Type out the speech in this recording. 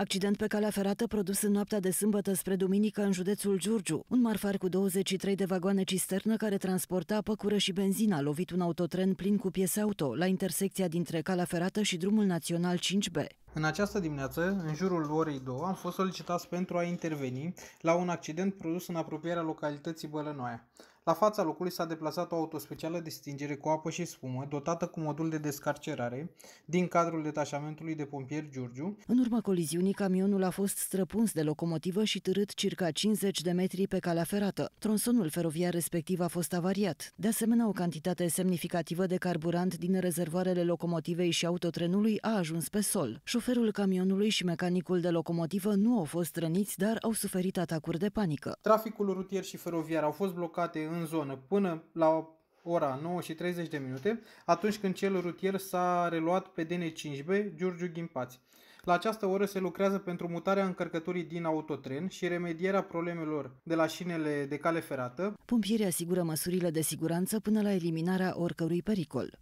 Accident pe calea ferată produs în noaptea de sâmbătă spre duminică în județul Giurgiu. Un marfar cu 23 de vagoane cisternă care transporta apă cură și benzină a lovit un autotren plin cu piese auto la intersecția dintre calea ferată și drumul național 5B. În această dimineață, în jurul orei 2, am fost solicitați pentru a interveni la un accident produs în apropierea localității Bălănoaia. La fața locului s-a deplasat o autospecială de stingere cu apă și spumă, dotată cu modul de descarcerare, din cadrul detașamentului de pompieri Giurgiu. În urma coliziunii, camionul a fost străpuns de locomotivă și târât circa 50 de metri pe calea ferată. Tronsonul feroviar respectiv a fost avariat. De asemenea, o cantitate semnificativă de carburant din rezervoarele locomotivei și autotrenului a ajuns pe sol. Șoferul camionului și mecanicul de locomotivă nu au fost răniți, dar au suferit atacuri de panică. Traficul rutier și feroviar au fost blocate în în zonă până la ora 9 și 30 de minute, atunci când cel rutier s-a reluat pe DN5B Giurgiu Ghimpați. La această oră se lucrează pentru mutarea încărcăturii din autotren și remedierea problemelor de la șinele de cale ferată. Pompierii asigură măsurile de siguranță până la eliminarea oricărui pericol.